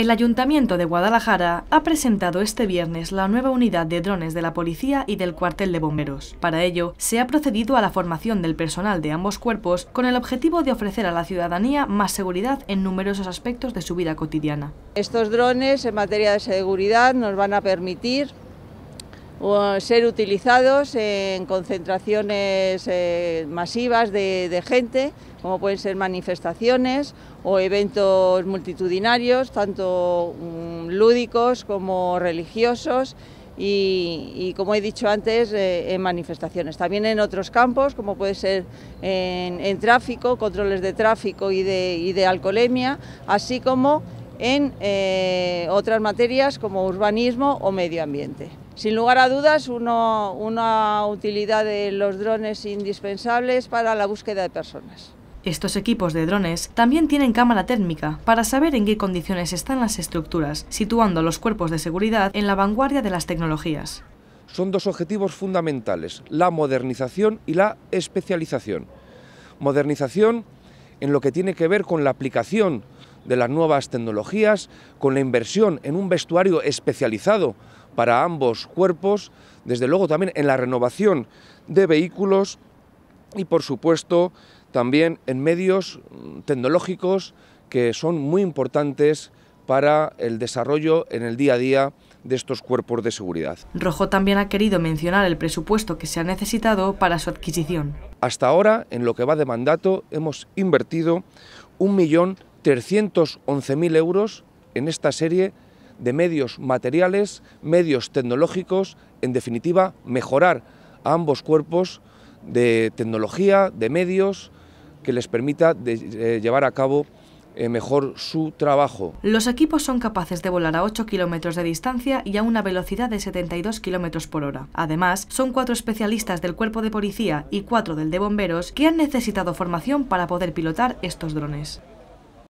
El Ayuntamiento de Guadalajara ha presentado este viernes la nueva unidad de drones de la policía y del cuartel de bomberos. Para ello, se ha procedido a la formación del personal de ambos cuerpos con el objetivo de ofrecer a la ciudadanía más seguridad en numerosos aspectos de su vida cotidiana. Estos drones en materia de seguridad nos van a permitir ser utilizados en concentraciones eh, masivas de, gente, como pueden ser manifestaciones o eventos multitudinarios, tanto mm, lúdicos como religiosos. Y, como he dicho antes, eh, en manifestaciones. También en otros campos, como puede ser en, tráfico, controles de tráfico y de, alcoholemia, así como en eh, otras materias como urbanismo o medio ambiente. Sin lugar a dudas, una utilidad de los drones indispensables para la búsqueda de personas. Estos equipos de drones también tienen cámara térmica para saber en qué condiciones están las estructuras, situando a los cuerpos de seguridad en la vanguardia de las tecnologías. Son dos objetivos fundamentales, la modernización y la especialización. Modernización en lo que tiene que ver con la aplicación de las nuevas tecnologías, con la inversión en un vestuario especializado para ambos cuerpos, desde luego también en la renovación de vehículos y por supuesto también en medios mm, tecnológicos que son muy importantes para el desarrollo en el día a día de estos cuerpos de seguridad. Rojo también ha querido mencionar el presupuesto que se ha necesitado para su adquisición. Hasta ahora, en lo que va de mandato, hemos invertido un millón 311.000 euros en esta serie de medios materiales, medios tecnológicos, en definitiva, mejorar a ambos cuerpos de tecnología, de medios, que les permita eh, llevar a cabo eh, mejor su trabajo. Los equipos son capaces de volar a 8 kilómetros de distancia y a una velocidad de 72 kilómetros por hora. Además, son cuatro especialistas del cuerpo de policía y cuatro del de bomberos que han necesitado formación para poder pilotar estos drones.